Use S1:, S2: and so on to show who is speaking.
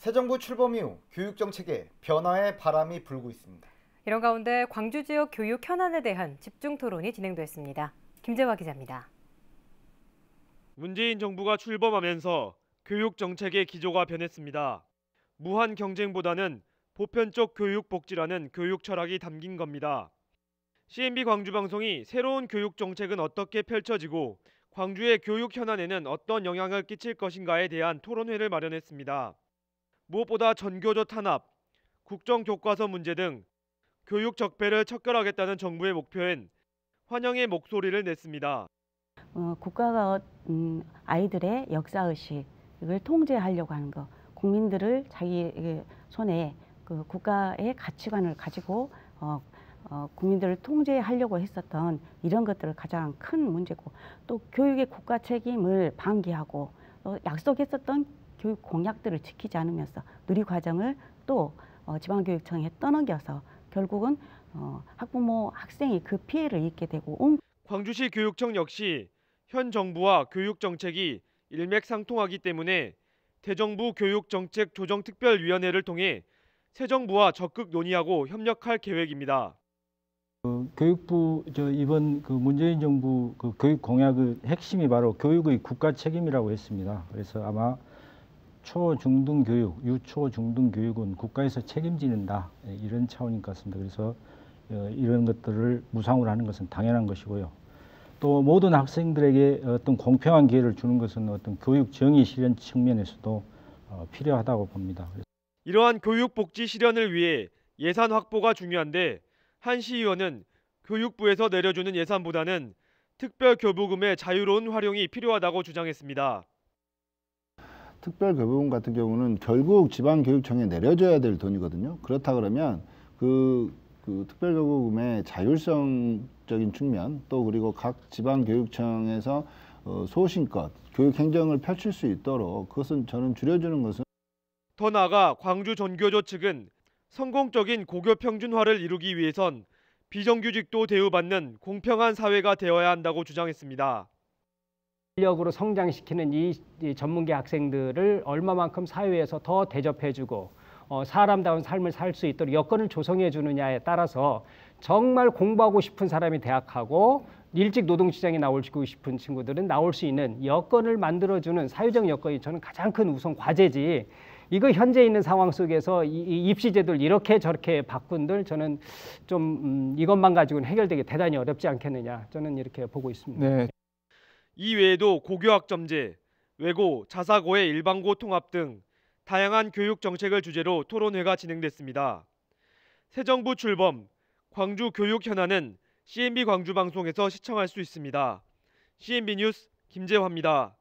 S1: 새 정부 출범 이후 교육 정책에 변화의 바람이 불고 있습니다.
S2: 이런 가운데 광주 지역 교육 현안에 대한 집중 토론이 진행됐습니다. 김재화 기자입니다.
S1: 문재인 정부가 출범하면서 교육 정책의 기조가 변했습니다. 무한 경쟁보다는 보편적 교육 복지라는 교육 철학이 담긴 겁니다. CNB 광주 방송이 새로운 교육 정책은 어떻게 펼쳐지고 광주의 교육 현안에는 어떤 영향을 끼칠 것인가에 대한 토론회를 마련했습니다. 무엇보다 전교조 탄압, 국정교과서 문제 등 교육 적폐를 척결하겠다는 정부의 목표엔 환영의 목소리를 냈습니다.
S3: 어, 국가가 음, 아이들의 역사 의식을 통제하려고 하는 것, 국민들을 자기 손에 그 국가의 가치관을 가지고 어, 어, 국민들을 통제하려고 했었던 이런 것들을 가장 큰 문제고 또 교육의 국가 책임을 방기하고 또 약속했었던 교육 공약들을 지키지 않으면서 누리 과정을 또 어, 지방교육청에 떠넘겨서 결국은 어, 학부모 학생이 그 피해를 입게 되고 온...
S1: 광주시 교육청 역시 현 정부와 교육 정책이 일맥상통하기 때문에 대정부 교육정책 조정특별위원회를 통해 새 정부와 적극 논의하고 협력할 계획입니다.
S4: 어, 교육부 이번 그 문재인 정부 그 교육 공약의 핵심이 바로 교육의 국가 책임이라고 했습니다. 그래서 아마 초중등교육, 유초중등교육은 국가에서 책임지는다 예, 이런 차원인 것 같습니다. 그래서 어, 이런 것들을 무상으로 하는 것은 당연한 것이고요. 또 모든 학생들에게 어떤 공평한 기회를 주는 것은 어떤 교육 정의 실현 측면에서도 어, 필요하다고 봅니다.
S1: 이러한 교육 복지 실현을 위해 예산 확보가 중요한데 한 시의원은 교육부에서 내려주는 예산보다는 특별교부금의 자유로운 활용이 필요하다고 주장했습니다.
S5: 특별교부금 같은 경우는 결국 지방교육청에 내려줘야 될 돈이거든요. 그렇다 그러면 그, 그 특별교부금의 자율성적인 측면 또 그리고 각 지방교육청에서 어, 소신껏 교육행정을 펼칠 수 있도록 그것은 저는 줄여주는 것은
S1: 더 나아가 광주 전교조 측은 성공적인 고교 평준화를 이루기 위해선 비정규직도 대우받는 공평한 사회가 되어야 한다고 주장했습니다.
S2: 인력으로 성장시키는 이, 이 전문계 학생들을 얼마만큼 사회에서 더 대접해주고 어, 사람다운 삶을 살 수 있도록 여건을 조성해 주느냐에 따라서 정말 공부하고 싶은 사람이 대학하고 일찍 노동시장에 나오고 싶은 친구들은 나올 수 있는 여건을 만들어주는 사회적 여건이 저는 가장 큰 우선 과제지 이거 현재 있는 상황 속에서 이 입시제도를 이렇게 저렇게 바꾼들 저는 좀 음, 이것만 가지고는 해결되기 대단히 어렵지 않겠느냐 저는 이렇게 보고 있습니다. 네.
S1: 이 외에도 고교학점제, 외고, 자사고의 일반고 통합 등 다양한 교육 정책을 주제로 토론회가 진행됐습니다. 새 정부 출범, 광주 교육 현안은 CNB 광주 방송에서 시청할 수 있습니다. CNB 뉴스 김재화입니다.